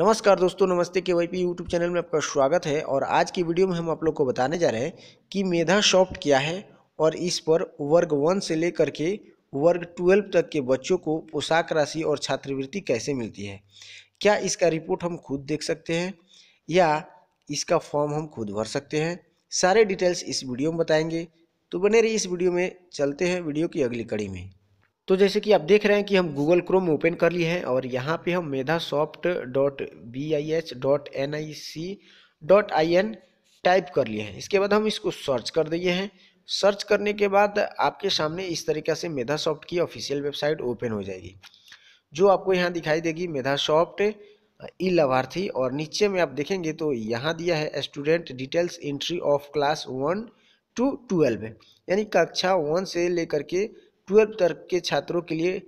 नमस्कार दोस्तों नमस्ते के वाई पी यूट्यूब चैनल में आपका स्वागत है और आज की वीडियो में हम आप लोग को बताने जा रहे हैं कि मेधा सॉफ्ट क्या है और इस पर वर्ग वन से लेकर के वर्ग ट्वेल्व तक के बच्चों को पोशाक राशि और छात्रवृत्ति कैसे मिलती है क्या इसका रिपोर्ट हम खुद देख सकते हैं या इसका फॉर्म हम खुद भर सकते हैं सारे डिटेल्स इस वीडियो में बताएंगे तो बने रही इस वीडियो में चलते हैं वीडियो की अगली कड़ी में तो जैसे कि आप देख रहे हैं कि हम गूगल क्रोम ओपन कर लिए हैं और यहाँ पे हम Medha soft dot B I H dot N I C dot I N type कर लिए हैं इसके बाद हम इसको सर्च कर दिए हैं सर्च करने के बाद आपके सामने इस तरीके से मेधा सॉफ्ट की ऑफिशियल वेबसाइट ओपन हो जाएगी जो आपको यहाँ दिखाई देगी मेधा सॉफ्ट ई लाभार्थी और नीचे में आप देखेंगे तो यहाँ दिया है student details entry of class one to twelve यानी कक्षा वन से लेकर के ट्वेल्व तक के छात्रों के लिए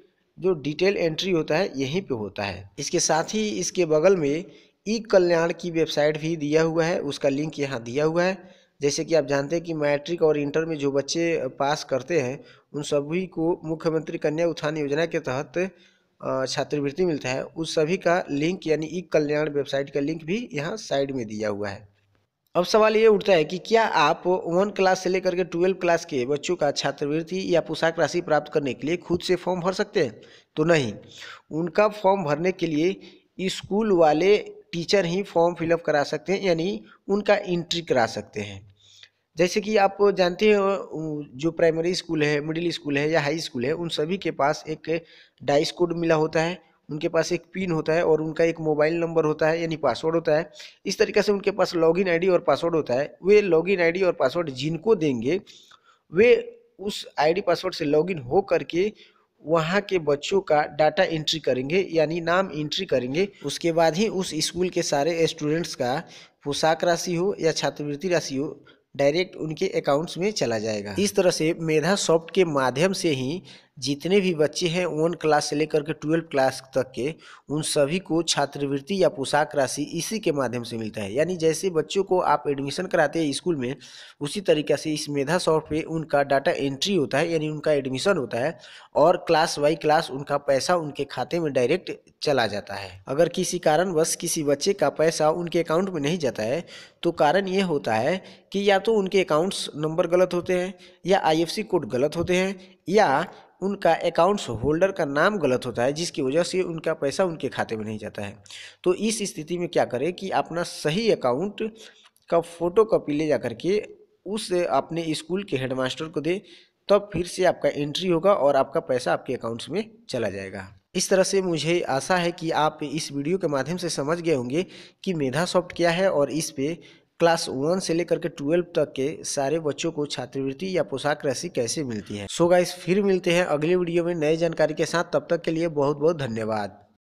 जो डिटेल एंट्री होता है यहीं पे होता है इसके साथ ही इसके बगल में ई कल्याण की वेबसाइट भी दिया हुआ है उसका लिंक यहाँ दिया हुआ है जैसे कि आप जानते हैं कि मैट्रिक और इंटर में जो बच्चे पास करते हैं उन सभी को मुख्यमंत्री कन्या उत्थान योजना के तहत छात्रवृत्ति मिलता है उस सभी का लिंक यानी ई कल्याण वेबसाइट का लिंक भी यहाँ साइड में दिया हुआ है अब सवाल ये उठता है कि क्या आप वन क्लास से लेकर के ट्वेल्व क्लास के बच्चों का छात्रवृत्ति या पोशाक राशि प्राप्त करने के लिए खुद से फॉर्म भर सकते हैं तो नहीं उनका फॉर्म भरने के लिए स्कूल वाले टीचर ही फॉर्म फिलअप करा सकते हैं यानी उनका इंट्री करा सकते हैं जैसे कि आप जानते हो जो प्राइमरी स्कूल है मिडिल स्कूल है या हाई स्कूल है उन सभी के पास एक डाइस कोड मिला होता है उनके पास एक पिन होता है और उनका एक मोबाइल नंबर होता है यानी पासवर्ड होता है इस तरीके से उनके पास लॉगिन आईडी और पासवर्ड होता है वे लॉगिन आईडी और पासवर्ड जिनको देंगे वे उस आईडी पासवर्ड से लॉगिन हो करके वहाँ के बच्चों का डाटा एंट्री करेंगे यानी नाम एंट्री करेंगे उसके बाद ही उस स्कूल के सारे स्टूडेंट्स का पोशाक राशि हो या छात्रवृत्ति राशि हो डायरेक्ट उनके अकाउंट्स में चला जाएगा इस तरह से मेधा सॉफ्ट के माध्यम से ही जितने भी बच्चे हैं वन क्लास से लेकर के ट्वेल्व क्लास तक के उन सभी को छात्रवृत्ति या पोशाक राशि इसी के माध्यम से मिलता है यानी जैसे बच्चों को आप एडमिशन कराते हैं स्कूल में उसी तरीके से इस मेधा सॉफ्ट पे उनका डाटा एंट्री होता है यानी उनका एडमिशन होता है और क्लास वाई क्लास उनका पैसा उनके खाते में डायरेक्ट चला जाता है अगर किसी कारणवश किसी बच्चे का पैसा उनके अकाउंट में नहीं जाता है तो कारण ये होता है कि या तो उनके अकाउंट्स नंबर गलत होते हैं या आई कोड गलत होते हैं या उनका अकाउंट्स होल्डर का नाम गलत होता है जिसकी वजह से उनका पैसा उनके खाते में नहीं जाता है तो इस स्थिति में क्या करें कि अपना सही अकाउंट का फ़ोटो कॉपी ले जा करके उस अपने स्कूल के हेडमास्टर को दे तब फिर से आपका एंट्री होगा और आपका पैसा आपके अकाउंट्स में चला जाएगा इस तरह से मुझे आशा है कि आप इस वीडियो के माध्यम से समझ गए होंगे कि मेधा सॉफ्ट क्या है और इस पर क्लास वन से लेकर के ट्वेल्व तक के सारे बच्चों को छात्रवृत्ति या पोशाक राशि कैसे मिलती है सो so गाइस फिर मिलते हैं अगले वीडियो में नए जानकारी के साथ तब तक के लिए बहुत बहुत धन्यवाद